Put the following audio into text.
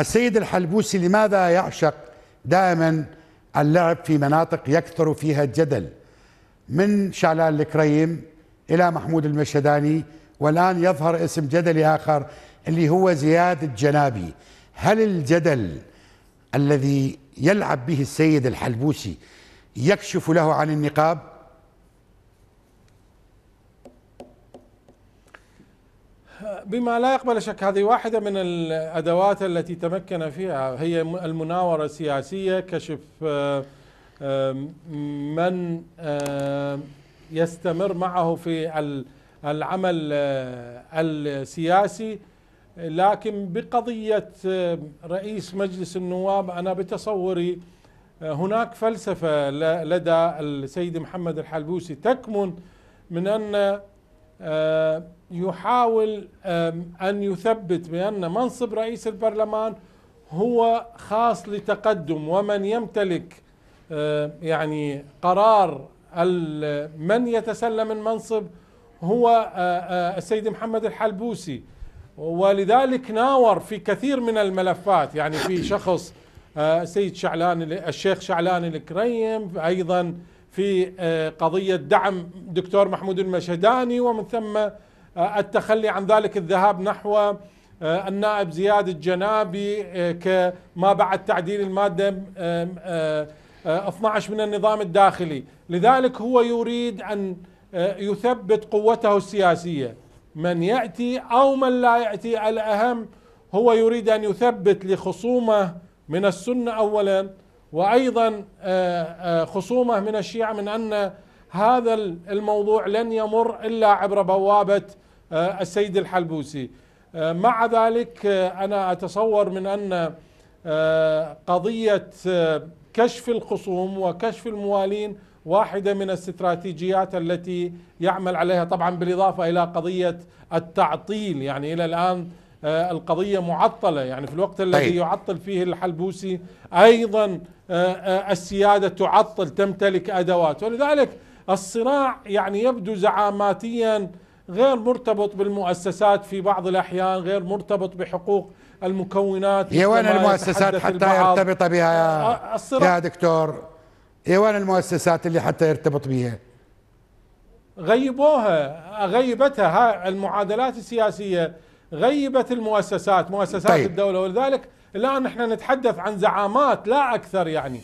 السيد الحلبوسي لماذا يعشق دائما اللعب في مناطق يكثر فيها الجدل من شعلان الكريم إلى محمود المشداني والآن يظهر اسم جدلي آخر اللي هو زياد الجنابي هل الجدل الذي يلعب به السيد الحلبوسي يكشف له عن النقاب بما لا يقبل شك هذه واحدة من الأدوات التي تمكن فيها هي المناورة السياسية كشف آه، من آه، يستمر معه في العمل آه، السياسي لكن بقضية رئيس مجلس النواب أنا بتصوري هناك فلسفة لدى السيد محمد الحلبوسي تكمن من أن آه، يحاول آه، أن يثبت بأن منصب رئيس البرلمان هو خاص لتقدم ومن يمتلك آه، يعني قرار من يتسلم المنصب هو السيد محمد الحلبوسي ولذلك ناور في كثير من الملفات يعني في شخص السيد شعلان الشيخ شعلان الكريم ايضا في آه، قضية دعم دكتور محمود المشهداني ومن ثم آه، التخلي عن ذلك الذهاب نحو آه، النائب زياد الجنابي كما بعد تعديل المادة 12 من النظام الداخلي لذلك هو يريد أن يثبت قوته السياسية من يأتي أو من لا يأتي الأهم هو يريد أن يثبت لخصومه من السنة أولاً وايضا آه، آه، خصومه من الشيعه من ان هذا الموضوع لن يمر الا عبر بوابه آه، السيد الحلبوسي مع ذلك انا اتصور من ان قضيه كشف الخصوم وكشف الموالين واحده من الاستراتيجيات التي يعمل عليها طبعا بالاضافه الى قضيه التعطيل يعني الى الان آه، القضية معطلة يعني في الوقت الذي طيب. يعطل فيه الحلبوسي أيضا آه، آه، السيادة تعطل تمتلك أدوات ولذلك الصراع يعني يبدو زعاماتيا غير مرتبط بالمؤسسات في بعض الأحيان غير مرتبط بحقوق المكونات يا وين المؤسسات حتى يرتبط بها يا دكتور يا وين المؤسسات اللي حتى يرتبط بها غيبوها غيبتها المعادلات السياسية غيبت المؤسسات مؤسسات طيب. الدولة ولذلك الآن نحن نتحدث عن زعامات لا أكثر يعني